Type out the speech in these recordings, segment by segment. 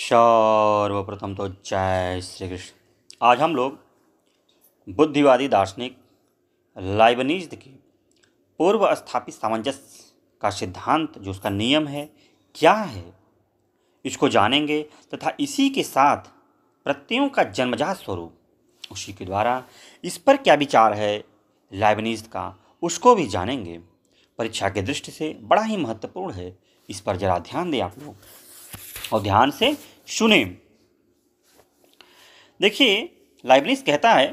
सर्वप्रथम तो जय श्री कृष्ण आज हम लोग बुद्धिवादी दार्शनिक लाइबनीज के पूर्व स्थापित सामंजस्य का सिद्धांत जो उसका नियम है क्या है इसको जानेंगे तथा इसी के साथ प्रत्ययों का जन्मजात स्वरूप उसी के द्वारा इस पर क्या विचार है लाइबनीज का उसको भी जानेंगे परीक्षा के दृष्टि से बड़ा ही महत्वपूर्ण है इस पर ज़रा ध्यान दें आप लोग और ध्यान से सुने देखिए लाइबनिस कहता है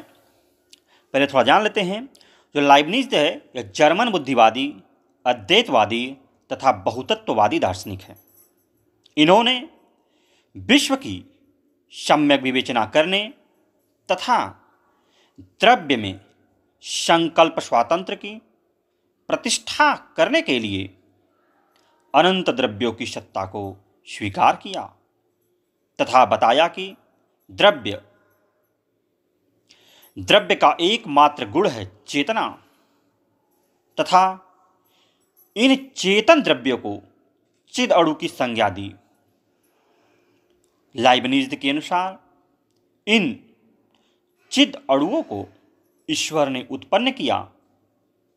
पहले थोड़ा जान लेते हैं जो लाइबनिज है यह जर्मन बुद्धिवादी अद्वैतवादी तथा बहुतत्ववादी दार्शनिक है इन्होंने विश्व की सम्यक विवेचना करने तथा द्रव्य में संकल्प स्वातंत्र की प्रतिष्ठा करने के लिए अनंत द्रव्यों की सत्ता को स्वीकार किया तथा बताया कि द्रव्य द्रव्य का एकमात्र गुण है चेतना तथा इन चेतन द्रव्यों को चिद अणु की संज्ञा दी लाइबनीज के अनुसार इन चिद अणुओं को ईश्वर ने उत्पन्न किया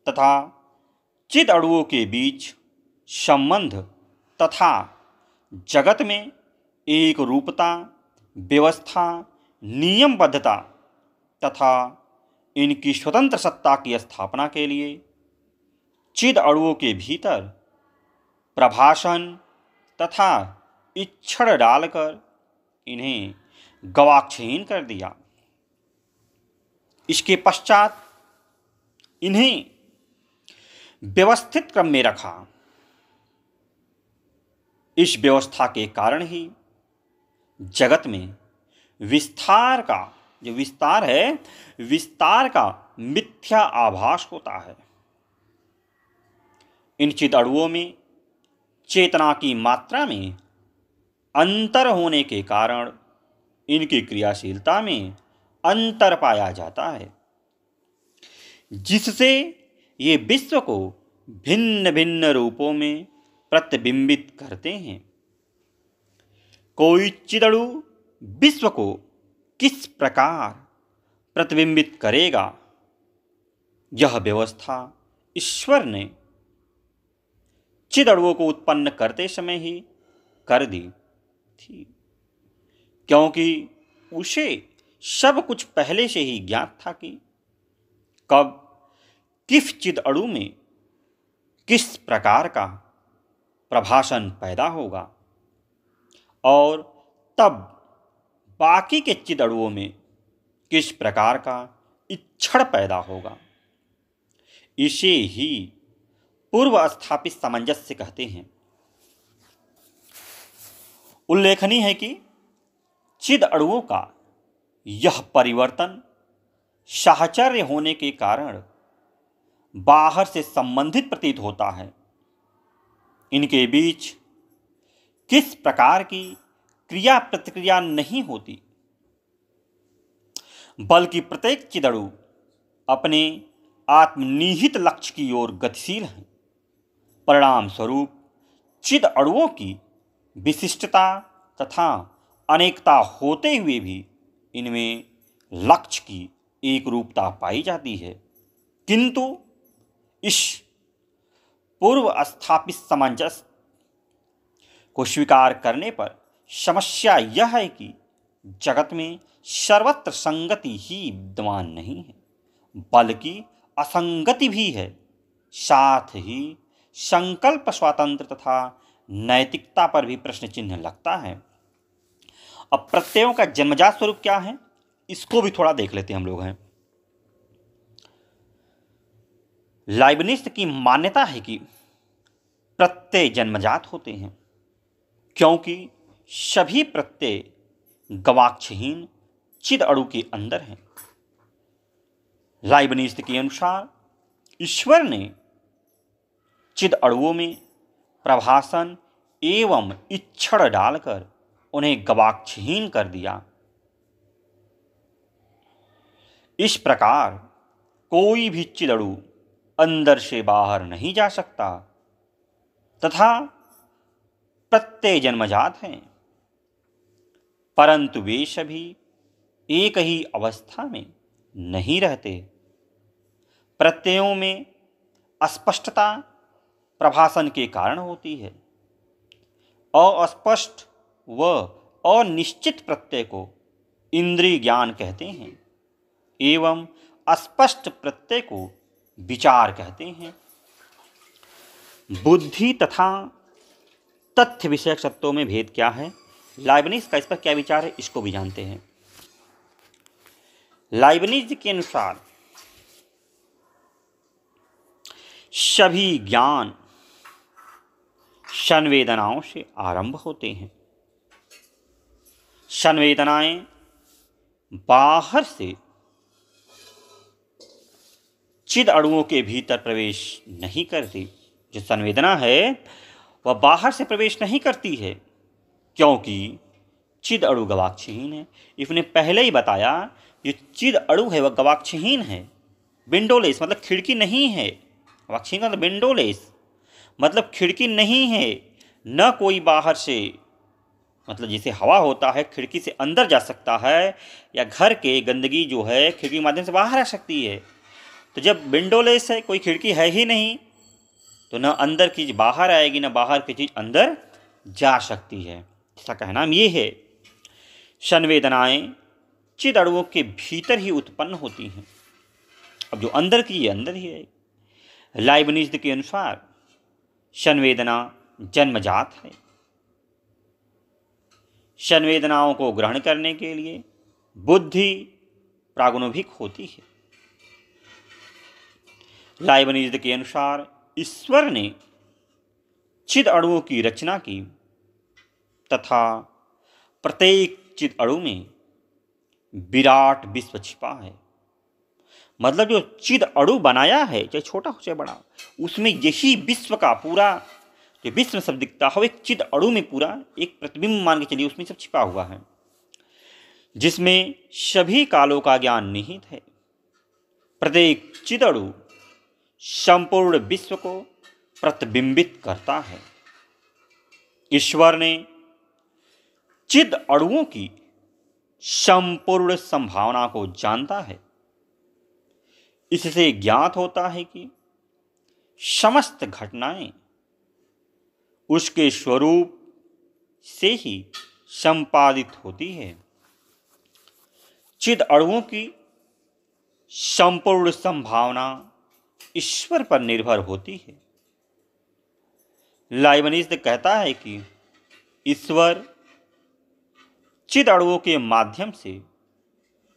तथा चिद अणुओं के बीच संबंध तथा जगत में एक रूपता व्यवस्था नियमबद्धता तथा इनकी स्वतंत्र सत्ता की स्थापना के लिए चिद अणुओं के भीतर प्रभाषण तथा इच्छड़ डालकर इन्हें गवाक्षहीन कर दिया इसके पश्चात इन्हें व्यवस्थित क्रम में रखा इस व्यवस्था के कारण ही जगत में विस्तार का जो विस्तार है विस्तार का मिथ्या आभास होता है इन चितड़ुओं में चेतना की मात्रा में अंतर होने के कारण इनकी क्रियाशीलता में अंतर पाया जाता है जिससे ये विश्व को भिन्न भिन्न रूपों में प्रतिबिंबित करते हैं कोई चिदड़ू विश्व को किस प्रकार प्रतिबिंबित करेगा यह व्यवस्था ईश्वर ने चिदड़ुओं को उत्पन्न करते समय ही कर दी थी क्योंकि उसे सब कुछ पहले से ही ज्ञात था कि कब किस चिदड़ू में किस प्रकार का प्रभाषण पैदा होगा और तब बाकी के चिदड़ुओं में किस प्रकार का इच्छड़ पैदा होगा इसे ही पूर्व स्थापित सामंजस्य कहते हैं उल्लेखनीय है कि चिद अड़ुओं का यह परिवर्तन साहचर्य होने के कारण बाहर से संबंधित प्रतीत होता है इनके बीच किस प्रकार की क्रिया प्रतिक्रिया नहीं होती बल्कि प्रत्येक चिदड़ु अपने आत्मनिहित लक्ष्य की ओर गतिशील हैं परिणाम स्वरूप चिद अड़ुओं की विशिष्टता तथा अनेकता होते हुए भी इनमें लक्ष्य की एक रूपता पाई जाती है किंतु इस पूर्व स्थापित सामंजस्य को स्वीकार करने पर समस्या यह है कि जगत में सर्वत्र संगति ही विद्यमान नहीं है बल्कि असंगति भी है साथ ही संकल्प स्वातंत्र तथा नैतिकता पर भी प्रश्न चिन्ह लगता है अब प्रत्ययों का जन्मजात स्वरूप क्या है इसको भी थोड़ा देख लेते हम लोग हैं लाइबनिस्ट की मान्यता है कि प्रत्यय जन्मजात होते हैं क्योंकि सभी प्रत्यय गवाक्षहीन चिद अड़ु के अंदर हैं लाइबनिस्त के अनुसार ईश्वर ने चिद अड़ुओं में प्रभासन एवं इच्छड़ डालकर उन्हें गवाक्षहीन कर दिया इस प्रकार कोई भी चिदड़ू अंदर से बाहर नहीं जा सकता तथा प्रत्यय जन्मजात हैं परंतु वे सभी एक ही अवस्था में नहीं रहते प्रत्ययों में अस्पष्टता प्रभाषण के कारण होती है अस्पष्ट व अनिश्चित प्रत्यय को इंद्रिय ज्ञान कहते हैं एवं अस्पष्ट प्रत्यय को विचार कहते हैं बुद्धि तथा तथ्य विषयक शब्दों में भेद क्या है लाइबनिज का इस पर क्या विचार है इसको भी जानते हैं लाइबनिज के अनुसार सभी ज्ञान संवेदनाओं से आरंभ होते हैं संवेदनाएं बाहर से चिद अणुओं के भीतर प्रवेश नहीं करती जो संवेदना है वह बाहर से प्रवेश नहीं करती है क्योंकि चिद अणु गवाक्षहीन है इसने पहले ही बताया जो चिद अणु है वह गवाक्षहीन है विंडोलेस मतलब खिड़की नहीं है गवाक्षहीन का मतलब विंडोलेस मतलब खिड़की नहीं है न कोई बाहर से मतलब जैसे हवा होता है खिड़की से अंदर जा सकता है या घर के गंदगी जो है खिड़की के माध्यम से बाहर आ सकती है तो जब विंडोलेस है कोई खिड़की है ही नहीं तो ना अंदर की चीज़ बाहर आएगी ना बाहर की चीज़ अंदर जा सकती है इसका कहना ये है संवेदनाएं चिद के भीतर ही उत्पन्न होती हैं अब जो अंदर की ये अंदर ही है लाइबनिज के अनुसार संवेदना जन्मजात है संवेदनाओं को ग्रहण करने के लिए बुद्धि प्रागुणिक होती है लाइबनिज के अनुसार ईश्वर ने चिद अणुओं की रचना की तथा प्रत्येक चिद अणु में विराट विश्व छिपा है मतलब जो चिद अणु बनाया है चाहे छोटा हो चाहे बड़ा उसमें यही विश्व का पूरा जो विश्व सब दिखता है एक चिद अणु में पूरा एक प्रतिबिंब मान के चलिए उसमें सब छिपा हुआ है जिसमें सभी कालों का ज्ञान निहित है प्रत्येक चिदड़ु संपूर्ण विश्व को प्रतिबिंबित करता है ईश्वर ने चिद अणुओं की संपूर्ण संभावना को जानता है इससे ज्ञात होता है कि समस्त घटनाएं उसके स्वरूप से ही संपादित होती है चिद अणुओं की संपूर्ण संभावना ईश्वर पर निर्भर होती है लाइवनिज कहता है कि ईश्वर चिद अणुओं के माध्यम से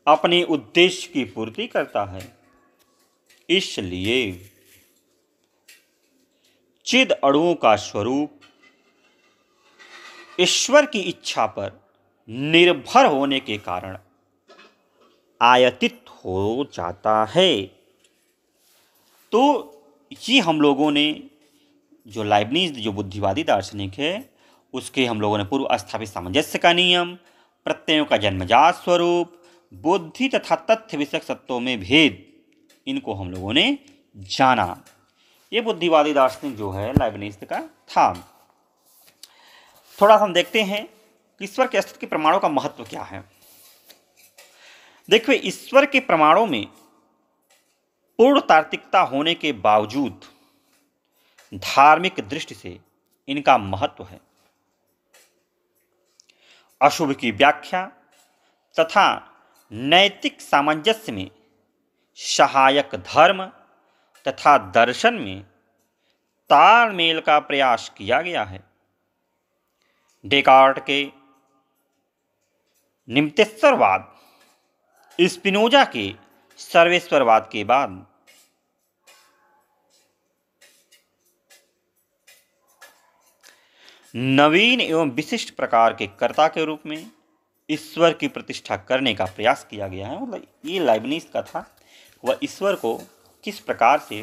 अपने उद्देश्य की पूर्ति करता है इसलिए चिद अणुओं का स्वरूप ईश्वर की इच्छा पर निर्भर होने के कारण आयतित हो जाता है तो ये हम लोगों ने जो लाइबनीज जो बुद्धिवादी दार्शनिक है उसके हम लोगों ने पूर्व स्थापित सामंजस्य का नियम प्रत्ययों का जन्मजात स्वरूप बुद्धि तथा तथ्य विषयक सत्वों में भेद इनको हम लोगों ने जाना ये बुद्धिवादी दार्शनिक जो है लाइबनीज का था थोड़ा सा हम देखते हैं ईश्वर के अस्तित्व के प्रमाणों का महत्व क्या है देखिए ईश्वर के प्रमाणों में पूर्ण तार्किकता होने के बावजूद धार्मिक दृष्टि से इनका महत्व है अशुभ की व्याख्या तथा नैतिक सामंजस्य में सहायक धर्म तथा दर्शन में तालमेल का प्रयास किया गया है डेकार्ट के निम्तेश्वरवाद स्पिनोजा के सर्वेश्वरवाद के बाद नवीन एवं विशिष्ट प्रकार के कर्ता के रूप में ईश्वर की प्रतिष्ठा करने का प्रयास किया गया है मतलब ये लाइबनीस का था वह ईश्वर को किस प्रकार से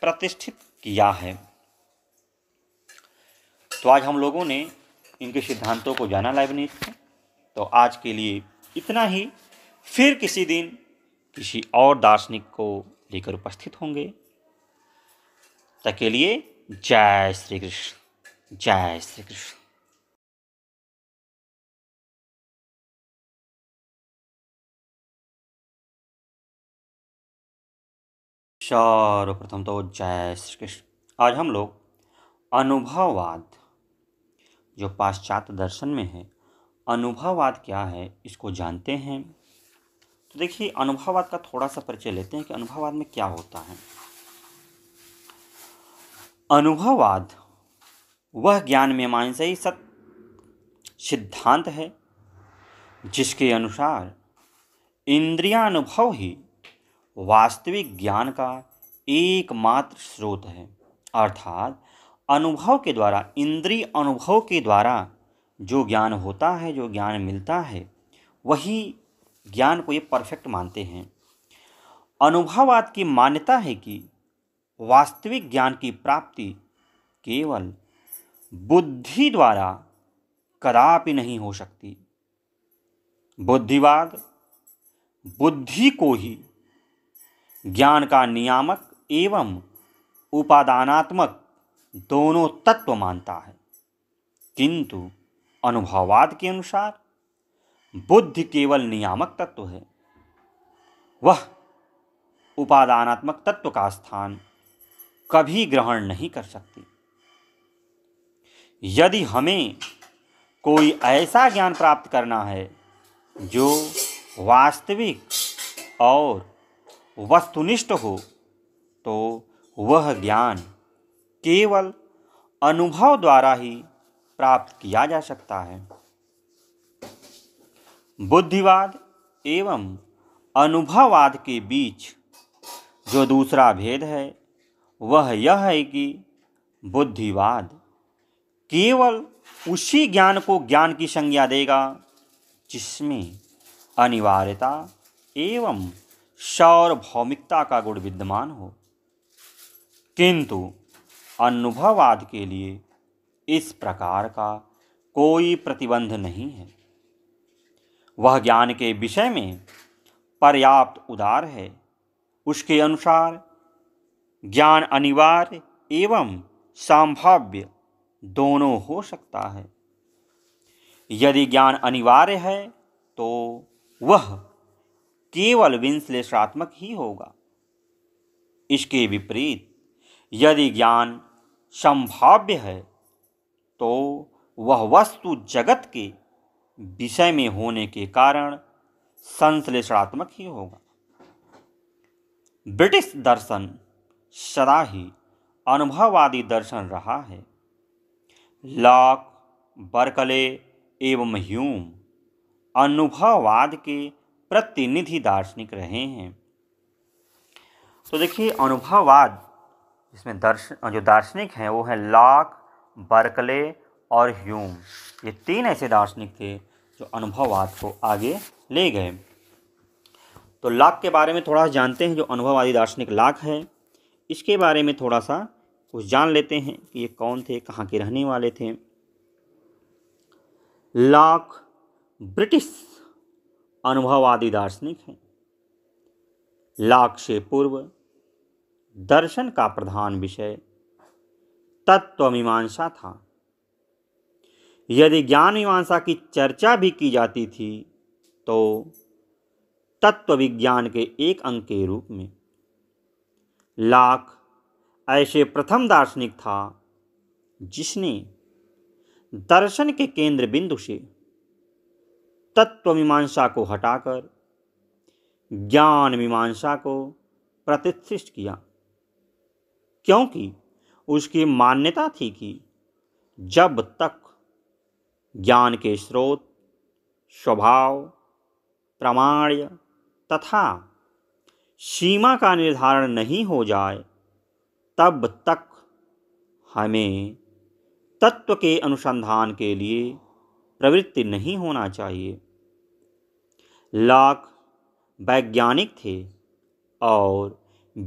प्रतिष्ठित किया है तो आज हम लोगों ने इनके सिद्धांतों को जाना लाइबनीस तो आज के लिए इतना ही फिर किसी दिन किसी और दार्शनिक को लेकर उपस्थित होंगे तक के लिए जय श्री कृष्ण जय श्री कृष्ण सर्वप्रथम तो जय श्री कृष्ण आज हम लोग अनुभववाद जो पाश्चात्य दर्शन में है अनुभववाद क्या है इसको जानते हैं तो देखिए अनुभववाद का थोड़ा सा परिचय लेते हैं कि अनुभववाद में क्या होता है अनुभववाद वह ज्ञान ही सत सिद्धांत है जिसके अनुसार इंद्रियानुभव ही वास्तविक ज्ञान का एकमात्र स्रोत है अर्थात अनुभव के द्वारा इंद्रिय अनुभव के द्वारा जो ज्ञान होता है जो ज्ञान मिलता है वही ज्ञान को ये परफेक्ट मानते हैं अनुभववाद की मान्यता है कि वास्तविक ज्ञान की प्राप्ति केवल बुद्धि द्वारा कदापि नहीं हो सकती बुद्धिवाद बुद्धि को ही ज्ञान का नियामक एवं उपादानात्मक दोनों तत्व मानता है किंतु अनुभववाद के अनुसार बुद्धि केवल नियामक तत्व है वह उपादानात्मक तत्व का स्थान कभी ग्रहण नहीं कर सकती यदि हमें कोई ऐसा ज्ञान प्राप्त करना है जो वास्तविक और वस्तुनिष्ठ हो तो वह ज्ञान केवल अनुभव द्वारा ही प्राप्त किया जा सकता है बुद्धिवाद एवं अनुभववाद के बीच जो दूसरा भेद है वह यह है कि बुद्धिवाद केवल उसी ज्ञान को ज्ञान की संज्ञा देगा जिसमें अनिवार्यता एवं सौरभौमिकता का गुण विद्यमान हो किंतु अनुभववाद के लिए इस प्रकार का कोई प्रतिबंध नहीं है वह ज्ञान के विषय में पर्याप्त उदार है उसके अनुसार ज्ञान अनिवार्य एवं संभाव्य दोनों हो सकता है यदि ज्ञान अनिवार्य है तो वह केवल विश्लेषणात्मक ही होगा इसके विपरीत यदि ज्ञान संभाव्य है तो वह वस्तु जगत के विषय में होने के कारण संश्लेषणात्मक ही होगा ब्रिटिश दर्शन सदा ही अनुभववादी दर्शन रहा है लॉक बर्कले एवं ह्यूम अनुभववाद के प्रतिनिधि दार्शनिक रहे हैं तो देखिए अनुभववाद इसमें दर्शन जो दार्शनिक हैं वो हैं लॉक बर्कले और ह्यूम ये तीन ऐसे दार्शनिक थे जो अनुभववाद को आगे ले गए तो लाक के बारे में थोड़ा सा जानते हैं जो अनुभववादी दार्शनिक लाक है इसके बारे में थोड़ा सा कुछ जान लेते हैं कि ये कौन थे कहाँ के रहने वाले थे लाक ब्रिटिश अनुभववादी दार्शनिक हैं लाक से पूर्व दर्शन का प्रधान विषय तत्वमीमांसा था यदि ज्ञान मीमांसा की चर्चा भी की जाती थी तो तत्व विज्ञान के एक अंग के रूप में लाख ऐसे प्रथम दार्शनिक था जिसने दर्शन के केंद्र बिंदु से तत्व मीमांसा को हटाकर ज्ञान मीमांसा को प्रतिष्ठित किया क्योंकि उसकी मान्यता थी कि जब तक ज्ञान के स्रोत स्वभाव प्रमाण तथा सीमा का निर्धारण नहीं हो जाए तब तक हमें तत्व के अनुसंधान के लिए प्रवृत्ति नहीं होना चाहिए लाख वैज्ञानिक थे और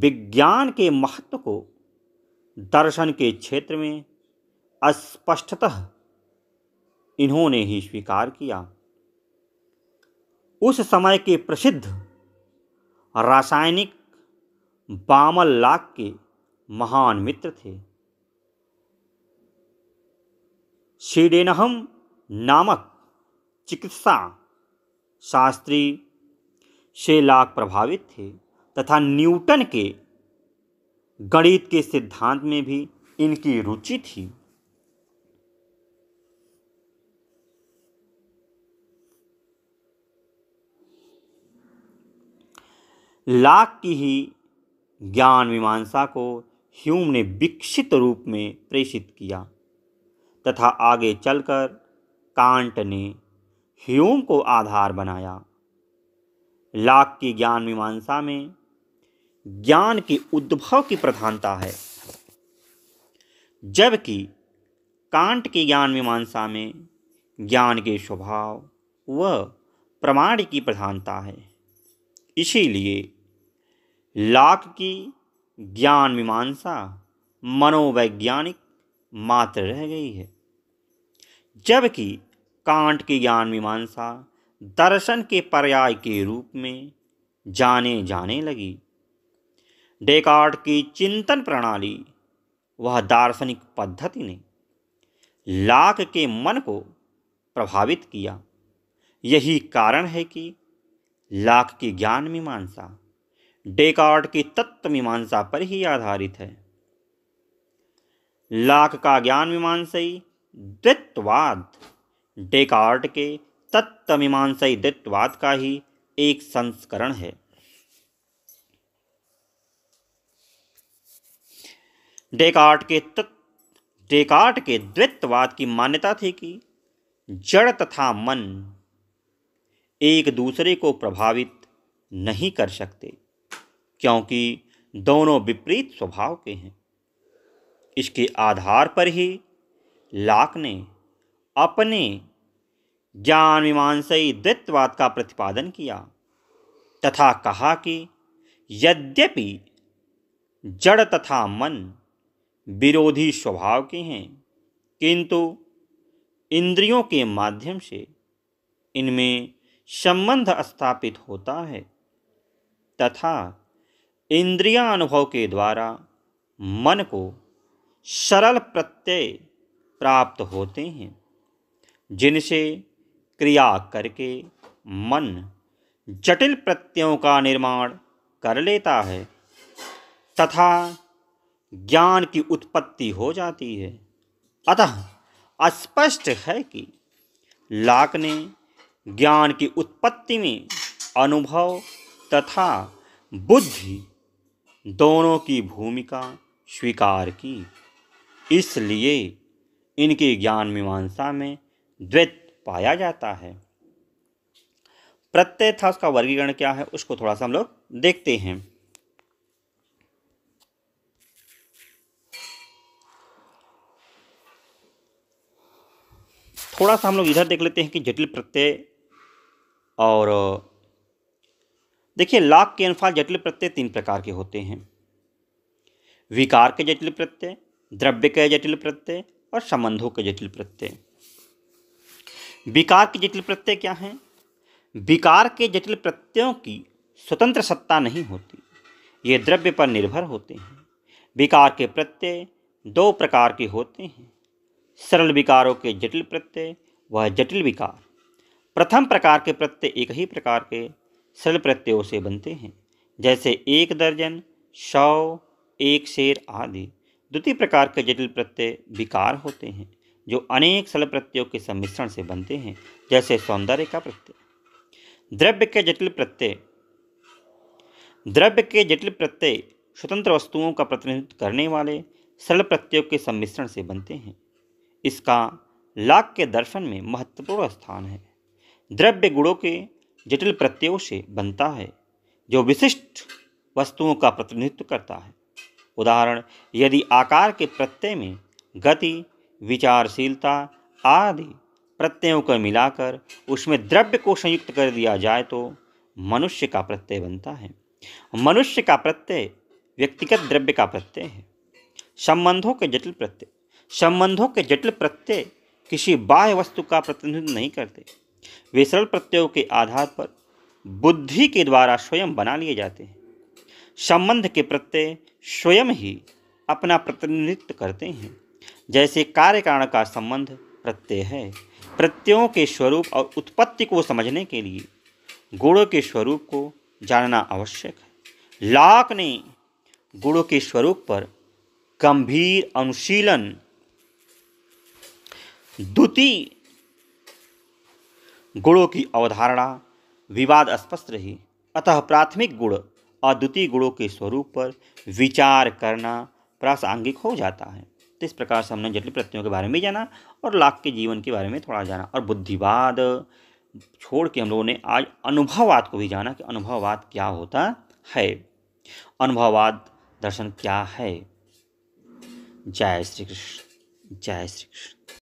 विज्ञान के महत्व को दर्शन के क्षेत्र में स्पष्टतः इन्होंने ही स्वीकार किया उस समय के प्रसिद्ध रासायनिक बामल लाख के महान मित्र थे सीडेनहम नामक चिकित्सा शास्त्री से लाख प्रभावित थे तथा न्यूटन के गणित के सिद्धांत में भी इनकी रुचि थी लाख की ही ज्ञान मीमांसा को ह्यूम ने विकसित रूप में प्रेषित किया तथा आगे चलकर कांट ने ह्यूम को आधार बनाया लाख की ज्ञान मीमांसा में ज्ञान के उद्भव की प्रधानता है जबकि कांट की ज्ञान मीमांसा में ज्ञान के स्वभाव व प्रमाण की प्रधानता है इसीलिए लाक की ज्ञान मीमांसा मनोवैज्ञानिक मात्र रह गई है जबकि कांट की ज्ञान मीमांसा दर्शन के पर्याय के रूप में जाने जाने लगी डेकार्ट की चिंतन प्रणाली वह दार्शनिक पद्धति ने लाक के मन को प्रभावित किया यही कारण है कि लाख की ज्ञान मीमांसा डेकार्ड की तत्व मीमांसा पर ही आधारित है लाख का ज्ञान मीमांसई द्वित्ववाद डेकार्ड के तत्व मीमांसई द्वित्ववाद का ही एक संस्करण है डेकार्ट के तत्व डेकार्ट के द्वित्ववाद की मान्यता थी कि जड़ तथा मन एक दूसरे को प्रभावित नहीं कर सकते क्योंकि दोनों विपरीत स्वभाव के हैं इसके आधार पर ही लाक ने अपने ज्ञान मीमांसई द्वैतवाद का प्रतिपादन किया तथा कहा कि यद्यपि जड़ तथा मन विरोधी स्वभाव के हैं किंतु इंद्रियों के माध्यम से इनमें संबंध स्थापित होता है तथा इंद्रिया अनुभव के द्वारा मन को सरल प्रत्यय प्राप्त होते हैं जिनसे क्रिया करके मन जटिल प्रत्ययों का निर्माण कर लेता है तथा ज्ञान की उत्पत्ति हो जाती है अतः स्पष्ट है कि लाक ने ज्ञान की उत्पत्ति में अनुभव तथा बुद्धि दोनों की भूमिका स्वीकार की इसलिए इनके ज्ञान मीमांसा में द्वैत पाया जाता है प्रत्यय था उसका वर्गीकरण क्या है उसको थोड़ा सा हम लोग देखते हैं थोड़ा सा हम लोग इधर देख लेते हैं कि जटिल प्रत्यय और देखिए लाक के अनुसार जटिल प्रत्यय तीन प्रकार के होते हैं विकार के जटिल प्रत्यय द्रव्य के जटिल प्रत्यय और संबंधों के जटिल प्रत्यय विकार के जटिल प्रत्यय क्या हैं विकार के जटिल प्रत्ययों की स्वतंत्र सत्ता नहीं होती ये द्रव्य पर निर्भर होते हैं विकार के प्रत्यय दो प्रकार के होते हैं सरल विकारों के जटिल प्रत्यय वह जटिल विकार प्रथम प्रकार के प्रत्यय एक ही प्रकार के सरल प्रत्ययों से बनते हैं जैसे एक दर्जन सौ एक शेर आदि द्वितीय प्रकार के जटिल प्रत्यय विकार होते हैं जो अनेक सरल प्रत्ययों के सम्मिश्रण से बनते हैं जैसे सौंदर्य का प्रत्यय द्रव्य के जटिल प्रत्यय द्रव्य के जटिल प्रत्यय स्वतंत्र वस्तुओं का प्रतिनिधित्व करने वाले सरल प्रत्ययों के सम्मिश्रण से बनते हैं इसका लाक के दर्शन में महत्वपूर्ण स्थान है द्रव्य गुणों के जटिल प्रत्ययों से बनता है जो विशिष्ट वस्तुओं का प्रतिनिधित्व करता है उदाहरण यदि आकार के प्रत्यय में गति विचारशीलता आदि प्रत्ययों को मिलाकर उसमें द्रव्य को संयुक्त कर दिया जाए तो मनुष्य का प्रत्यय बनता है मनुष्य का प्रत्यय व्यक्तिगत द्रव्य का प्रत्यय है संबंधों के जटिल प्रत्यय संबंधों के जटिल प्रत्यय किसी बाह्य वस्तु का प्रतिनिधित्व नहीं करते वे सरल प्रत्ययों के आधार पर बुद्धि के द्वारा स्वयं बना लिए जाते हैं संबंध के प्रत्यय स्वयं ही अपना प्रतिनिधित्व करते हैं जैसे कार्य कारण का संबंध प्रत्यय है प्रत्ययों के स्वरूप और उत्पत्ति को समझने के लिए गुणों के स्वरूप को जानना आवश्यक है लाक ने गुणों के स्वरूप पर गंभीर अनुशीलन द्वितीय गुणों की अवधारणा विवाद स्पष्ट रही अतः प्राथमिक गुण और द्वितीय गुणों के स्वरूप पर विचार करना प्रासंगिक हो जाता है तो इस प्रकार से हमने जटिल प्रत्ययों के बारे में जाना और लाख के जीवन के बारे में थोड़ा जाना और बुद्धिवाद छोड़ के हम लोगों ने आज अनुभववाद को भी जाना कि अनुभववाद क्या होता है अनुभववाद दर्शन क्या है जय श्री कृष्ण जय श्री कृष्ण